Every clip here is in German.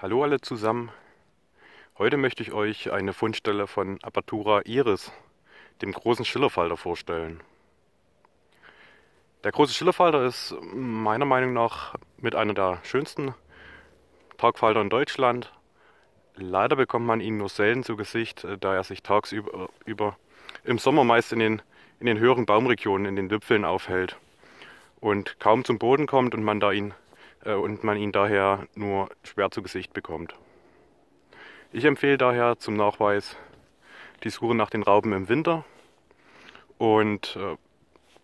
Hallo alle zusammen. Heute möchte ich euch eine Fundstelle von Apertura iris, dem großen Schillerfalter, vorstellen. Der große Schillerfalter ist meiner Meinung nach mit einer der schönsten Tagfalter in Deutschland. Leider bekommt man ihn nur selten zu Gesicht, äh, da er sich tagsüber äh, über, im Sommer meist in den, in den höheren Baumregionen, in den Wipfeln aufhält und kaum zum Boden kommt und man da ihn äh, und man ihn daher nur schwer zu Gesicht bekommt. Ich empfehle daher zum Nachweis die Suche nach den Raupen im Winter und äh,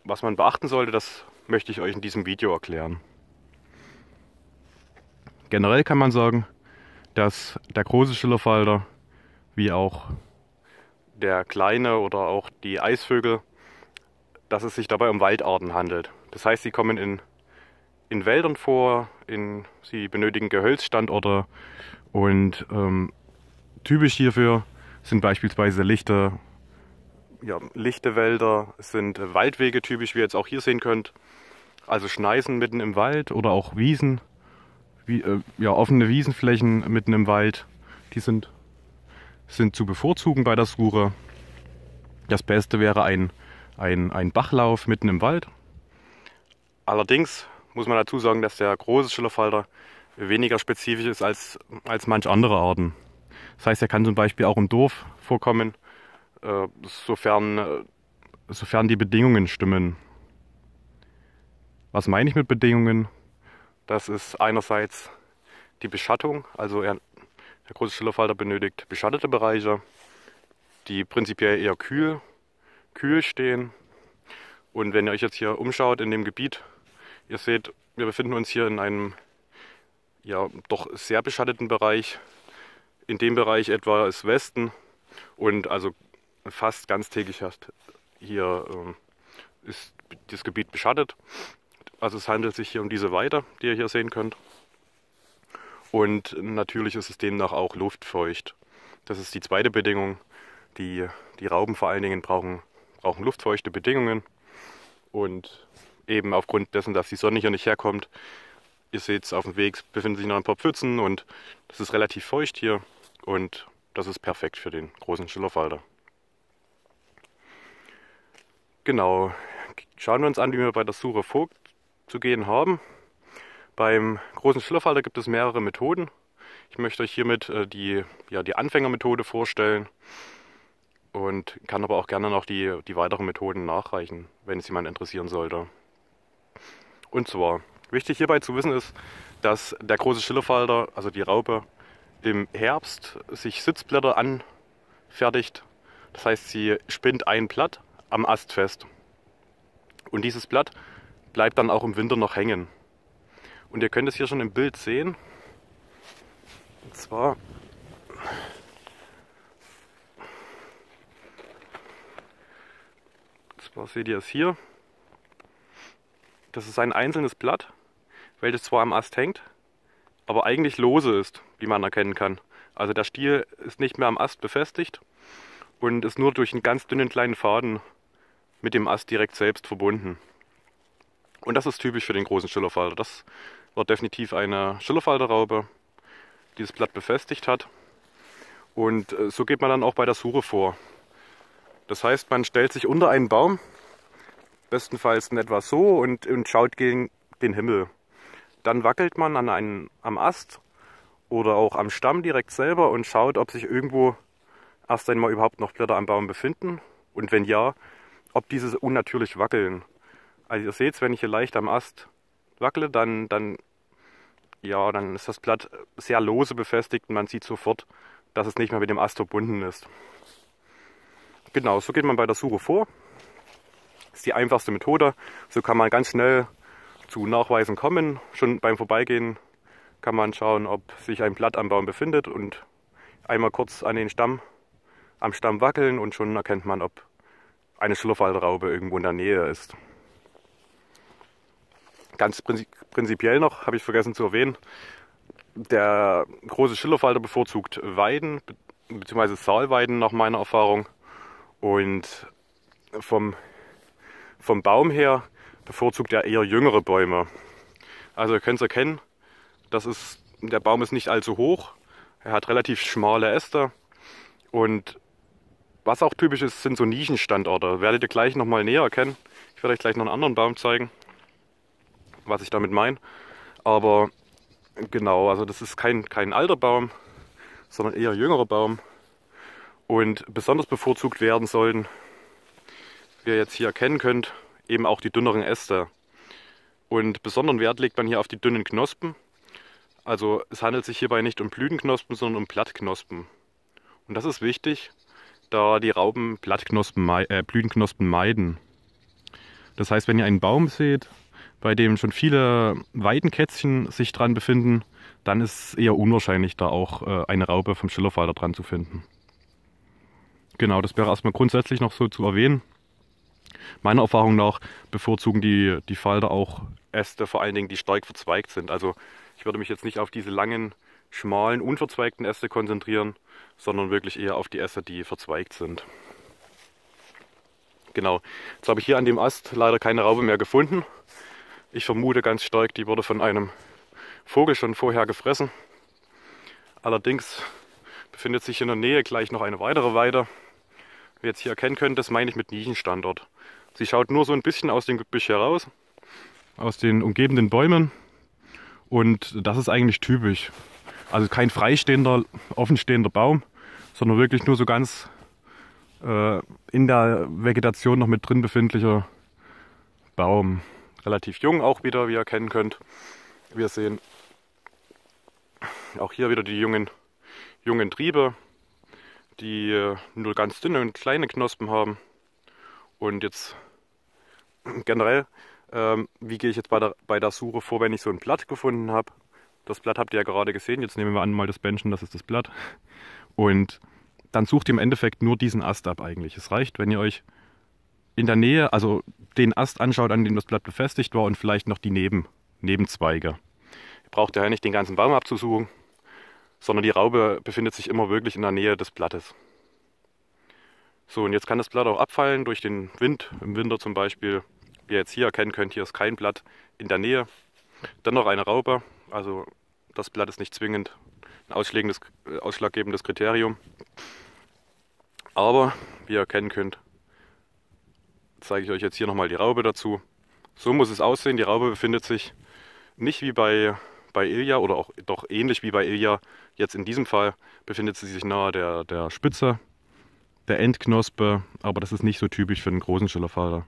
was man beachten sollte, das möchte ich euch in diesem Video erklären. Generell kann man sagen, dass der große Schillerfalter wie auch der kleine oder auch die Eisvögel, dass es sich dabei um Waldarten handelt. Das heißt, sie kommen in in Wäldern vor, in, sie benötigen Gehölzstandorte und ähm, typisch hierfür sind beispielsweise lichte, ja, lichte Wälder, sind Waldwege typisch, wie ihr jetzt auch hier sehen könnt, also Schneisen mitten im Wald oder auch Wiesen, wie, äh, ja, offene Wiesenflächen mitten im Wald, die sind, sind zu bevorzugen bei der Suche. Das Beste wäre ein, ein, ein Bachlauf mitten im Wald. Allerdings muss man dazu sagen, dass der große Schillerfalter weniger spezifisch ist als, als manch andere Arten. Das heißt, er kann zum Beispiel auch im Dorf vorkommen, äh, sofern, äh, sofern die Bedingungen stimmen. Was meine ich mit Bedingungen? Das ist einerseits die Beschattung, also er, der große Schillerfalter benötigt beschattete Bereiche, die prinzipiell eher kühl, kühl stehen. Und wenn ihr euch jetzt hier umschaut in dem Gebiet, Ihr seht, wir befinden uns hier in einem ja doch sehr beschatteten Bereich. In dem Bereich etwa ist Westen und also fast ganztägig hier ähm, ist das Gebiet beschattet. Also es handelt sich hier um diese Weide, die ihr hier sehen könnt. Und natürlich ist es demnach auch luftfeucht. Das ist die zweite Bedingung. Die, die Rauben vor allen Dingen brauchen, brauchen luftfeuchte Bedingungen. Und eben aufgrund dessen, dass die Sonne hier nicht herkommt. Ihr seht es auf dem Weg, befinden sich noch ein paar Pfützen und es ist relativ feucht hier und das ist perfekt für den großen Schillerfalter. Genau, schauen wir uns an, wie wir bei der Suche Vogt zu gehen haben. Beim großen Schillerfalter gibt es mehrere Methoden. Ich möchte euch hiermit äh, die, ja, die Anfängermethode vorstellen und kann aber auch gerne noch die, die weiteren Methoden nachreichen, wenn es jemand interessieren sollte. Und zwar, wichtig hierbei zu wissen ist, dass der große Schillerfalter, also die Raupe, im Herbst sich Sitzblätter anfertigt. Das heißt, sie spinnt ein Blatt am Ast fest. Und dieses Blatt bleibt dann auch im Winter noch hängen. Und ihr könnt es hier schon im Bild sehen. Und zwar Und zwar seht ihr es hier. Das ist ein einzelnes Blatt, welches zwar am Ast hängt, aber eigentlich lose ist, wie man erkennen kann. Also der Stiel ist nicht mehr am Ast befestigt und ist nur durch einen ganz dünnen kleinen Faden mit dem Ast direkt selbst verbunden. Und das ist typisch für den großen Schillerfalter. Das war definitiv eine Schillerfalterraube, die das Blatt befestigt hat. Und äh, so geht man dann auch bei der Suche vor. Das heißt, man stellt sich unter einen Baum bestenfalls in etwa so und, und schaut gegen den Himmel. Dann wackelt man an einen, am Ast oder auch am Stamm direkt selber und schaut, ob sich irgendwo erst einmal überhaupt noch Blätter am Baum befinden und wenn ja, ob diese unnatürlich wackeln. Also ihr seht, wenn ich hier leicht am Ast wackele, dann, dann, ja, dann ist das Blatt sehr lose befestigt und man sieht sofort, dass es nicht mehr mit dem Ast verbunden ist. Genau, so geht man bei der Suche vor ist die einfachste Methode. So kann man ganz schnell zu Nachweisen kommen. Schon beim Vorbeigehen kann man schauen, ob sich ein Blatt am Baum befindet und einmal kurz an den Stamm, am Stamm wackeln und schon erkennt man, ob eine Schlurfwaldraube irgendwo in der Nähe ist. Ganz prinzipiell noch, habe ich vergessen zu erwähnen, der große Schillerfalter bevorzugt Weiden bzw. Saalweiden nach meiner Erfahrung und vom vom Baum her bevorzugt er eher jüngere Bäume. Also ihr könnt es erkennen, das ist, der Baum ist nicht allzu hoch. Er hat relativ schmale Äste. Und was auch typisch ist, sind so Nischenstandorte. Werdet ihr gleich nochmal näher erkennen. Ich werde euch gleich noch einen anderen Baum zeigen, was ich damit meine. Aber genau, also das ist kein, kein alter Baum, sondern eher jüngerer Baum. Und besonders bevorzugt werden sollten wie ihr jetzt hier erkennen könnt, eben auch die dünneren Äste. Und besonderen Wert legt man hier auf die dünnen Knospen. Also es handelt sich hierbei nicht um Blütenknospen, sondern um Blattknospen. Und das ist wichtig, da die Rauben Blattknospen, äh, Blütenknospen meiden. Das heißt, wenn ihr einen Baum seht, bei dem schon viele Weidenkätzchen sich dran befinden, dann ist es eher unwahrscheinlich, da auch äh, eine Raupe vom Schillerfalter dran zu finden. Genau, das wäre erstmal grundsätzlich noch so zu erwähnen meiner Erfahrung nach bevorzugen die, die Falter auch Äste, vor allen Dingen, die stark verzweigt sind. Also ich würde mich jetzt nicht auf diese langen, schmalen, unverzweigten Äste konzentrieren, sondern wirklich eher auf die Äste, die verzweigt sind. Genau, jetzt habe ich hier an dem Ast leider keine Raube mehr gefunden. Ich vermute ganz stark, die wurde von einem Vogel schon vorher gefressen. Allerdings befindet sich in der Nähe gleich noch eine weitere Weide ihr jetzt hier erkennen können, das meine ich mit Nischenstandort. Sie schaut nur so ein bisschen aus dem Gebüsch heraus, aus den umgebenden Bäumen. Und das ist eigentlich typisch. Also kein freistehender, offenstehender Baum, sondern wirklich nur so ganz äh, in der Vegetation noch mit drin befindlicher Baum. Relativ jung auch wieder, wie ihr erkennen könnt. Wir sehen auch hier wieder die jungen, jungen Triebe die äh, nur ganz dünne und kleine Knospen haben. Und jetzt generell, ähm, wie gehe ich jetzt bei der, bei der Suche vor, wenn ich so ein Blatt gefunden habe? Das Blatt habt ihr ja gerade gesehen. Jetzt nehmen wir an, mal das Bändchen, das ist das Blatt. Und dann sucht ihr im Endeffekt nur diesen Ast ab eigentlich. Es reicht, wenn ihr euch in der Nähe, also den Ast anschaut, an dem das Blatt befestigt war und vielleicht noch die Neben, Nebenzweige. Ihr braucht daher nicht den ganzen Baum abzusuchen sondern die Raube befindet sich immer wirklich in der Nähe des Blattes. So, und jetzt kann das Blatt auch abfallen durch den Wind, im Winter zum Beispiel. Wie ihr jetzt hier erkennen könnt, hier ist kein Blatt in der Nähe. Dann noch eine Raube, also das Blatt ist nicht zwingend ein äh, ausschlaggebendes Kriterium. Aber, wie ihr erkennen könnt, zeige ich euch jetzt hier nochmal die Raube dazu. So muss es aussehen, die Raube befindet sich nicht wie bei bei Ilja oder auch doch ähnlich wie bei Ilja. Jetzt in diesem Fall befindet sie sich nahe der, der Spitze, der Endknospe, aber das ist nicht so typisch für einen großen Schillerfalter.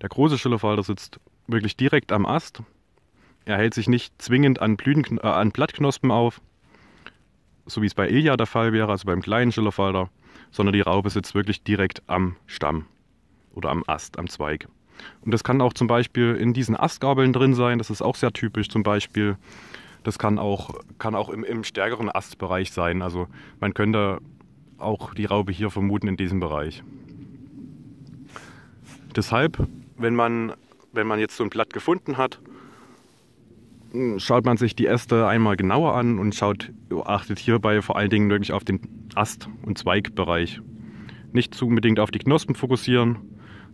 Der große Schillerfalter sitzt wirklich direkt am Ast. Er hält sich nicht zwingend an, Blüten, äh, an Blattknospen auf, so wie es bei Ilja der Fall wäre, also beim kleinen Schillerfalter, sondern die Raupe sitzt wirklich direkt am Stamm oder am Ast, am Zweig. Und das kann auch zum Beispiel in diesen Astgabeln drin sein, das ist auch sehr typisch zum Beispiel. Das kann auch, kann auch im, im stärkeren Astbereich sein. Also man könnte auch die Raupe hier vermuten in diesem Bereich. Deshalb, wenn man, wenn man jetzt so ein Blatt gefunden hat, hm, schaut man sich die Äste einmal genauer an und schaut, achtet hierbei vor allen Dingen wirklich auf den Ast- und Zweigbereich. Nicht unbedingt auf die Knospen fokussieren,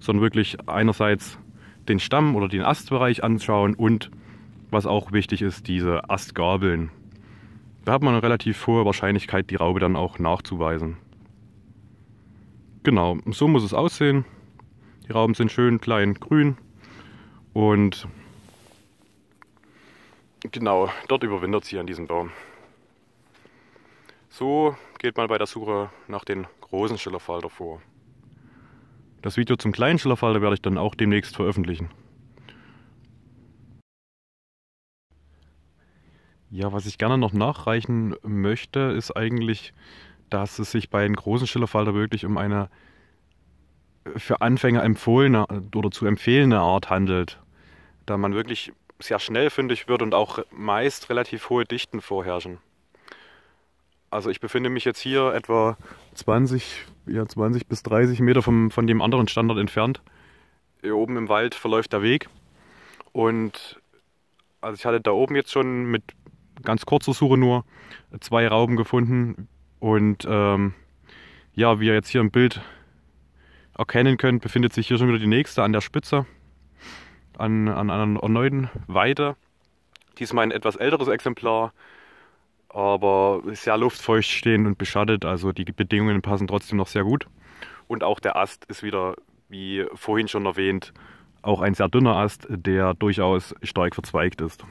sondern wirklich einerseits den Stamm oder den Astbereich anschauen und was auch wichtig ist, diese Astgabeln. Da hat man eine relativ hohe Wahrscheinlichkeit, die Raube dann auch nachzuweisen. Genau, so muss es aussehen. Die Rauben sind schön klein grün und genau, dort überwindet sie an diesem Baum. So geht man bei der Suche nach den großen Schillerfalter vor. Das Video zum kleinen Schillerfalter werde ich dann auch demnächst veröffentlichen. Ja, was ich gerne noch nachreichen möchte, ist eigentlich, dass es sich bei den großen Schillerfalter wirklich um eine für Anfänger empfohlene oder zu empfehlende Art handelt, da man wirklich sehr schnell fündig wird und auch meist relativ hohe Dichten vorherrschen. Also ich befinde mich jetzt hier etwa 20, ja, 20 bis 30 Meter vom, von dem anderen Standort entfernt. Hier oben im Wald verläuft der Weg. Und also ich hatte da oben jetzt schon mit ganz kurzer Suche nur zwei Rauben gefunden. Und ähm, ja, wie ihr jetzt hier im Bild erkennen könnt, befindet sich hier schon wieder die nächste an der Spitze. An, an einer erneuten Weide. Diesmal ein etwas älteres Exemplar aber sehr luftfeucht stehen und beschattet. Also die Bedingungen passen trotzdem noch sehr gut. Und auch der Ast ist wieder, wie vorhin schon erwähnt, auch ein sehr dünner Ast, der durchaus stark verzweigt ist.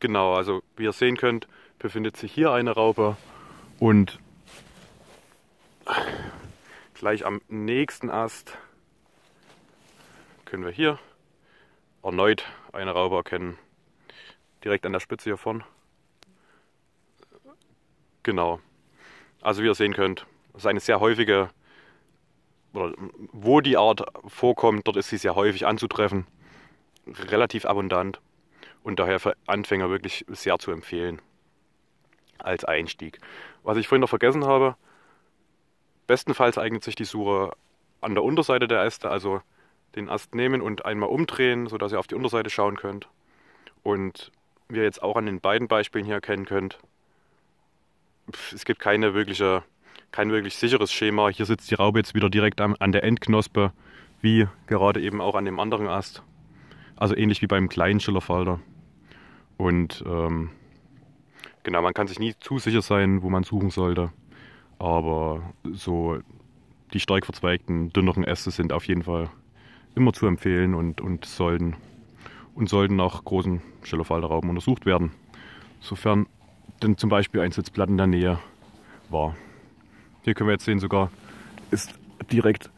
Genau, also wie ihr sehen könnt, befindet sich hier eine Raupe und gleich am nächsten Ast können wir hier erneut eine Raupe erkennen. Direkt an der Spitze hier vorne. Genau. Also wie ihr sehen könnt, ist eine sehr häufige, oder wo die Art vorkommt, dort ist sie sehr häufig anzutreffen, relativ abundant und daher für Anfänger wirklich sehr zu empfehlen als Einstieg. Was ich vorhin noch vergessen habe, bestenfalls eignet sich die Suche an der Unterseite der Äste, also den Ast nehmen und einmal umdrehen, sodass ihr auf die Unterseite schauen könnt. Und wie ihr jetzt auch an den beiden Beispielen hier erkennen könnt, es gibt keine wirkliche, kein wirklich sicheres Schema. Hier sitzt die Raube jetzt wieder direkt an, an der Endknospe, wie gerade eben auch an dem anderen Ast. Also ähnlich wie beim kleinen Schillerfalter. Und ähm, genau, man kann sich nie zu sicher sein, wo man suchen sollte. Aber so die stark verzweigten, dünneren Äste sind auf jeden Fall immer zu empfehlen und, und sollten und sollten nach großen Schillerfalterrauben untersucht werden. Sofern dann zum Beispiel ein Sitzblatt in der Nähe war. Hier können wir jetzt sehen, sogar ist direkt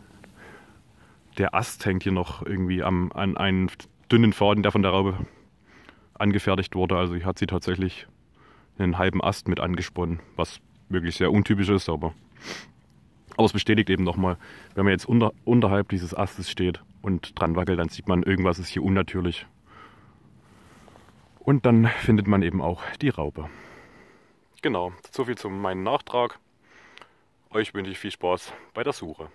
der Ast hängt hier noch irgendwie am, an einem dünnen Faden, der von der Raube angefertigt wurde. Also hat sie tatsächlich einen halben Ast mit angesponnen, was wirklich sehr untypisch ist, aber, aber es bestätigt eben nochmal, wenn man jetzt unter, unterhalb dieses Astes steht und dran wackelt, dann sieht man, irgendwas ist hier unnatürlich. Und dann findet man eben auch die Raupe. Genau, soviel zu meinem Nachtrag. Euch wünsche ich viel Spaß bei der Suche.